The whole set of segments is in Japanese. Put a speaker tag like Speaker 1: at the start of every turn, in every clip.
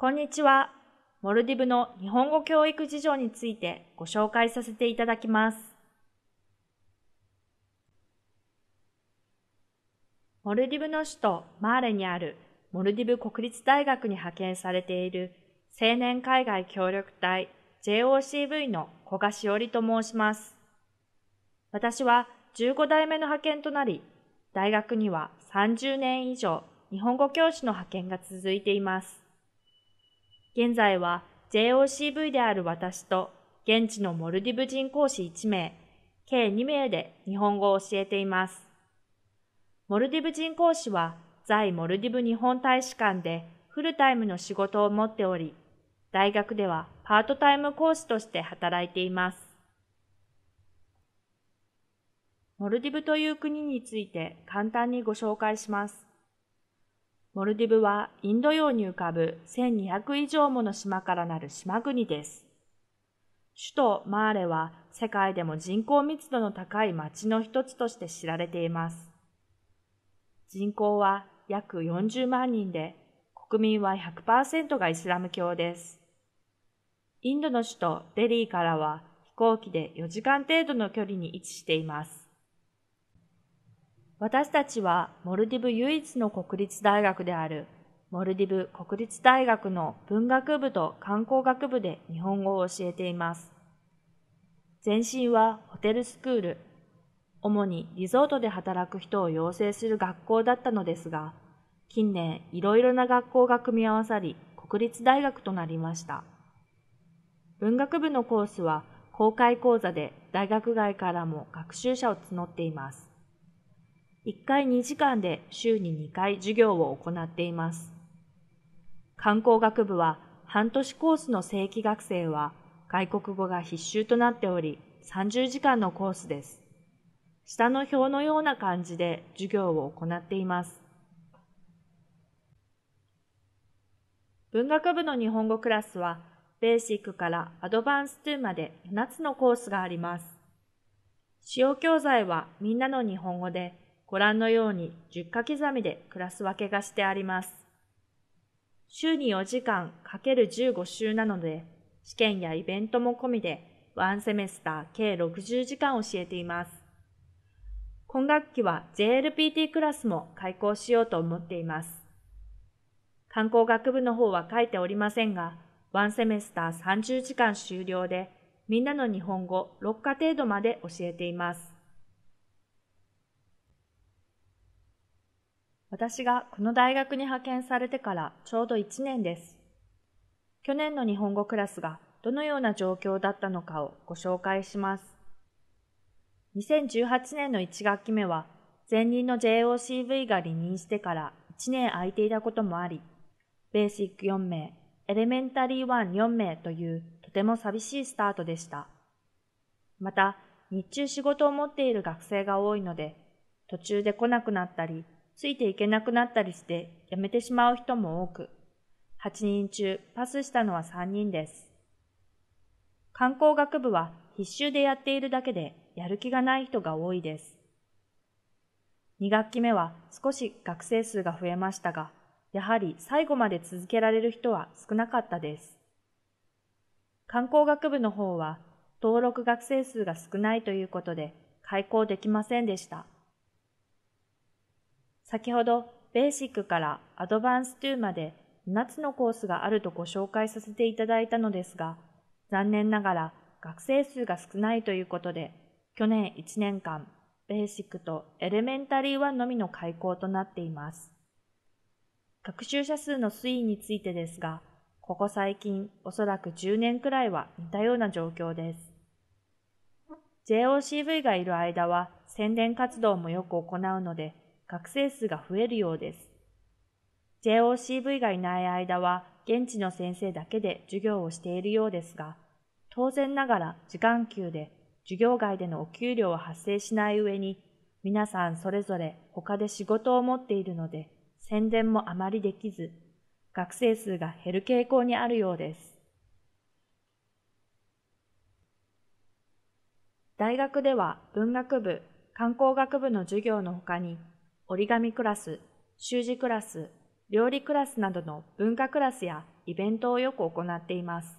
Speaker 1: こんにちは。モルディブの日本語教育事情についてご紹介させていただきます。モルディブの首都マーレにあるモルディブ国立大学に派遣されている青年海外協力隊 JOCV の古賀しおりと申します。私は15代目の派遣となり、大学には30年以上日本語教師の派遣が続いています。現在は JOCV である私と現地のモルディブ人講師1名、計2名で日本語を教えています。モルディブ人講師は在モルディブ日本大使館でフルタイムの仕事を持っており、大学ではパートタイム講師として働いています。モルディブという国について簡単にご紹介します。モルディブはインド洋に浮かぶ1200以上もの島からなる島国です。首都マーレは世界でも人口密度の高い町の一つとして知られています。人口は約40万人で、国民は100%がイスラム教です。インドの首都デリーからは飛行機で4時間程度の距離に位置しています。私たちはモルディブ唯一の国立大学であるモルディブ国立大学の文学部と観光学部で日本語を教えています。前身はホテルスクール、主にリゾートで働く人を養成する学校だったのですが、近年いろいろな学校が組み合わさり国立大学となりました。文学部のコースは公開講座で大学外からも学習者を募っています。1回2時間で週に2回授業を行っています。観光学部は半年コースの正規学生は外国語が必修となっており30時間のコースです。下の表のような感じで授業を行っています。文学部の日本語クラスはベーシックからアドバンス2まで7つのコースがあります。使用教材はみんなの日本語でご覧のように10か刻みでクラス分けがしてあります。週に4時間かける15週なので、試験やイベントも込みで、ワンセメスター計60時間教えています。今学期は JLPT クラスも開講しようと思っています。観光学部の方は書いておりませんが、ワンセメスター30時間終了で、みんなの日本語6課程度まで教えています。私がこの大学に派遣されてからちょうど1年です。去年の日本語クラスがどのような状況だったのかをご紹介します。2018年の1学期目は前任の JOCV が離任してから1年空いていたこともあり、ベーシック4名、エレメンタリー14名というとても寂しいスタートでした。また、日中仕事を持っている学生が多いので、途中で来なくなったり、ついていけなくなったりして辞めてしまう人も多く、8人中パスしたのは3人です。観光学部は必修でやっているだけでやる気がない人が多いです。2学期目は少し学生数が増えましたが、やはり最後まで続けられる人は少なかったです。観光学部の方は登録学生数が少ないということで開校できませんでした。先ほどベーシックからアドバンス2まで7つのコースがあるとご紹介させていただいたのですが、残念ながら学生数が少ないということで、去年1年間、ベーシックとエレメンタリー1のみの開校となっています。学習者数の推移についてですが、ここ最近、おそらく10年くらいは似たような状況です。JOCV がいる間は宣伝活動もよく行うので、学生数が増えるようです。JOCV がいない間は現地の先生だけで授業をしているようですが、当然ながら時間給で授業外でのお給料は発生しない上に、皆さんそれぞれ他で仕事を持っているので、宣伝もあまりできず、学生数が減る傾向にあるようです。大学では文学部、観光学部の授業の他に折り紙クラス、習字クラス、料理クラスなどの文化クラスやイベントをよく行っています。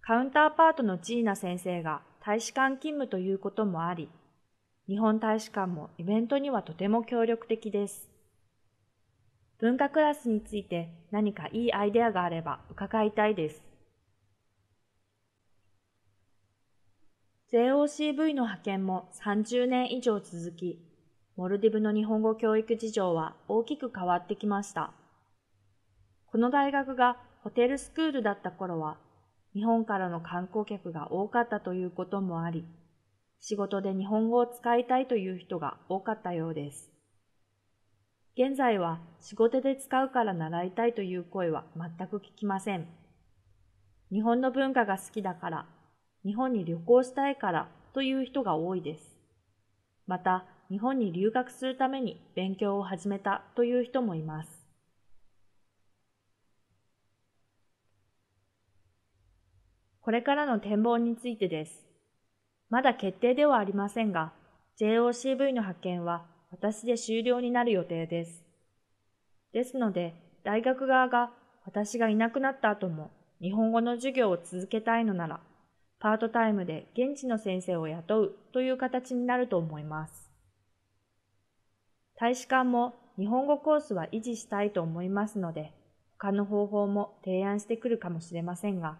Speaker 1: カウンターパートのジーナ先生が大使館勤務ということもあり、日本大使館もイベントにはとても協力的です。文化クラスについて何かいいアイデアがあれば伺いたいです。JOCV の派遣も30年以上続き、モルディブの日本語教育事情は大きく変わってきました。この大学がホテルスクールだった頃は、日本からの観光客が多かったということもあり、仕事で日本語を使いたいという人が多かったようです。現在は仕事で使うから習いたいという声は全く聞きません。日本の文化が好きだから、日本に旅行したいからという人が多いです。また、日本に留学するために勉強を始めたという人もいます。これからの展望についてです。まだ決定ではありませんが、JOCV の派遣は私で終了になる予定です。ですので、大学側が私がいなくなった後も日本語の授業を続けたいのなら、パートタイムで現地の先生を雇うという形になると思います。大使館も日本語コースは維持したいと思いますので、他の方法も提案してくるかもしれませんが、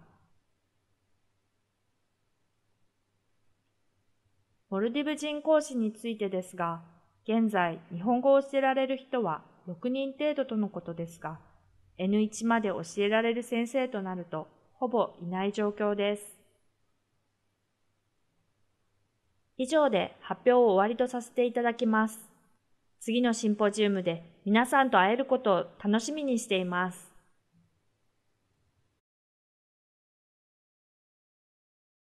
Speaker 1: モルディブ人講師についてですが、現在日本語を教えられる人は6人程度とのことですが、N1 まで教えられる先生となるとほぼいない状況です。以上で発表を終わりとさせていただきます。次のシンポジウムで皆さんと会えることを楽しみにしています。